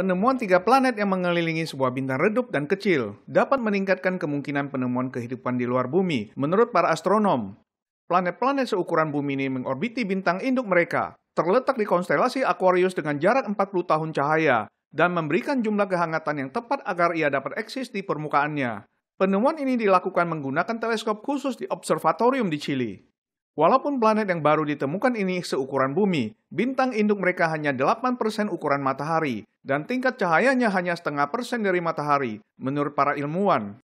penemuan tiga planet yang mengelilingi sebuah bintang redup dan kecil dapat meningkatkan kemungkinan penemuan kehidupan di luar bumi, menurut para astronom. Planet-planet seukuran bumi ini mengorbiti bintang induk mereka, terletak di konstelasi Aquarius dengan jarak 40 tahun cahaya, dan memberikan jumlah kehangatan yang tepat agar ia dapat eksis di permukaannya. Penemuan ini dilakukan menggunakan teleskop khusus di observatorium di Chili. Walaupun planet yang baru ditemukan ini seukuran bumi, bintang induk mereka hanya 8% ukuran matahari, dan tingkat cahayanya hanya setengah persen dari matahari, menurut para ilmuwan.